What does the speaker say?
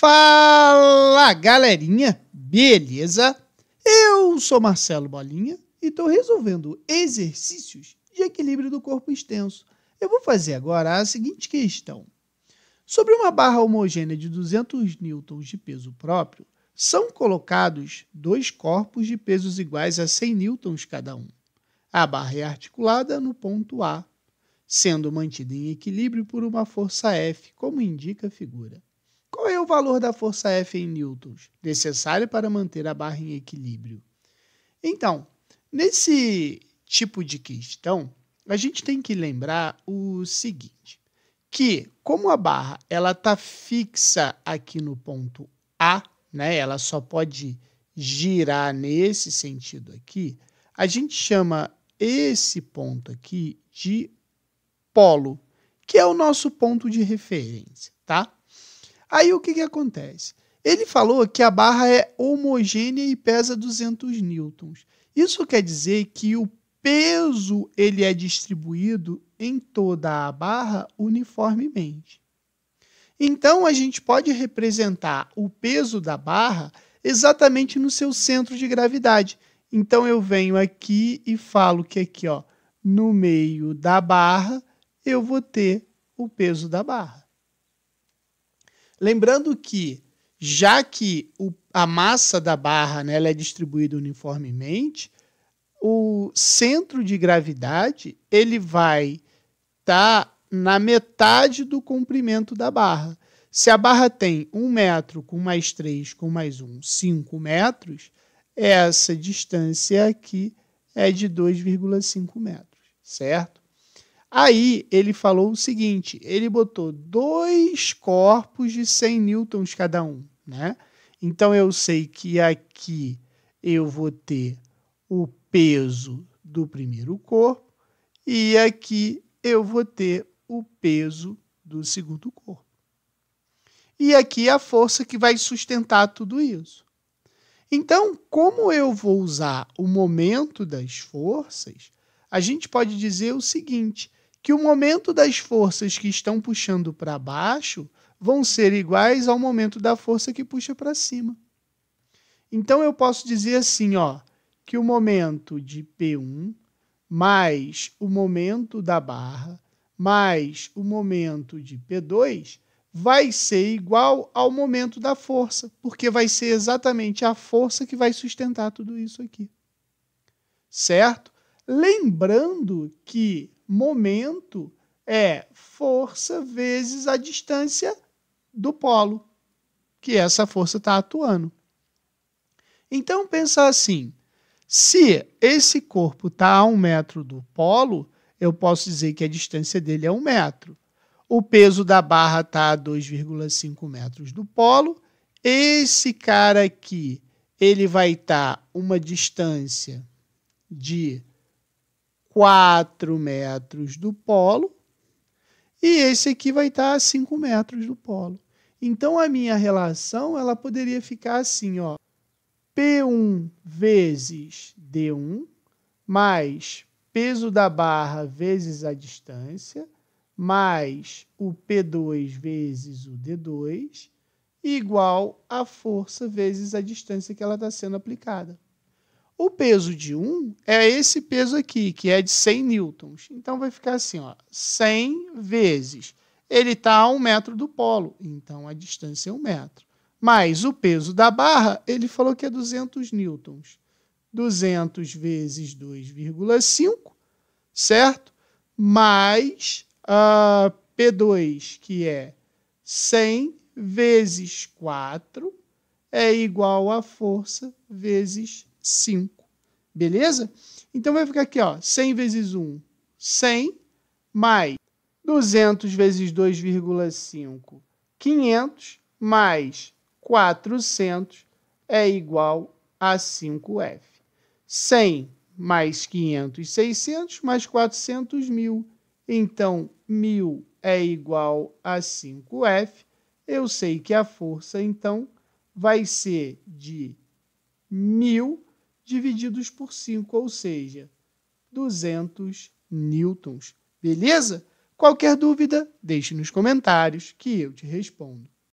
Fala galerinha, beleza? Eu sou Marcelo Bolinha e estou resolvendo exercícios de equilíbrio do corpo extenso. Eu vou fazer agora a seguinte questão. Sobre uma barra homogênea de 200 newtons de peso próprio, são colocados dois corpos de pesos iguais a 100 newtons cada um. A barra é articulada no ponto A, sendo mantida em equilíbrio por uma força F, como indica a figura valor da força F em newtons, necessária para manter a barra em equilíbrio. Então, nesse tipo de questão, a gente tem que lembrar o seguinte, que como a barra ela está fixa aqui no ponto A, né, ela só pode girar nesse sentido aqui, a gente chama esse ponto aqui de polo, que é o nosso ponto de referência, tá? Aí o que, que acontece? Ele falou que a barra é homogênea e pesa 200 newtons. Isso quer dizer que o peso ele é distribuído em toda a barra uniformemente. Então a gente pode representar o peso da barra exatamente no seu centro de gravidade. Então eu venho aqui e falo que aqui, ó, no meio da barra, eu vou ter o peso da barra. Lembrando que, já que o, a massa da barra né, é distribuída uniformemente, o centro de gravidade ele vai estar tá na metade do comprimento da barra. Se a barra tem 1 metro com mais 3 com mais 1, 5 metros, essa distância aqui é de 2,5 metros, certo? Aí ele falou o seguinte: ele botou dois corpos de 100 newtons cada um, né? Então eu sei que aqui eu vou ter o peso do primeiro corpo e aqui eu vou ter o peso do segundo corpo. E aqui é a força que vai sustentar tudo isso. Então, como eu vou usar o momento das forças, a gente pode dizer o seguinte: que o momento das forças que estão puxando para baixo vão ser iguais ao momento da força que puxa para cima. Então eu posso dizer assim, ó, que o momento de P1 mais o momento da barra mais o momento de P2 vai ser igual ao momento da força, porque vai ser exatamente a força que vai sustentar tudo isso aqui. Certo? Lembrando que momento é força vezes a distância do polo que essa força está atuando. Então, pensar assim: se esse corpo está a um metro do polo, eu posso dizer que a distância dele é um metro. O peso da barra está a 2,5 metros do polo. Esse cara aqui, ele vai estar tá uma distância de 4 metros do polo e esse aqui vai estar a 5 metros do polo. Então a minha relação ela poderia ficar assim, ó, P1 vezes D1 mais peso da barra vezes a distância mais o P2 vezes o D2 igual a força vezes a distância que ela está sendo aplicada. O peso de 1 é esse peso aqui, que é de 100 newtons. Então vai ficar assim, ó, 100 vezes. Ele está a 1 metro do polo, então a distância é 1 metro. Mais o peso da barra, ele falou que é 200 newtons. 200 vezes 2,5, certo? Mais uh, ah, P2, que é 100 vezes 4, é igual a força vezes 5. Beleza? Então vai ficar aqui, ó, 100 vezes 1, 100, mais 200 vezes 2,5, 500, mais 400 é igual a 5F. 100 mais 500, 600, mais 400, 1.000. Então, 1.000 é igual a 5F. Eu sei que a força, então, vai ser de 1.000 divididos por 5, ou seja, 200 newtons. Beleza? Qualquer dúvida, deixe nos comentários que eu te respondo.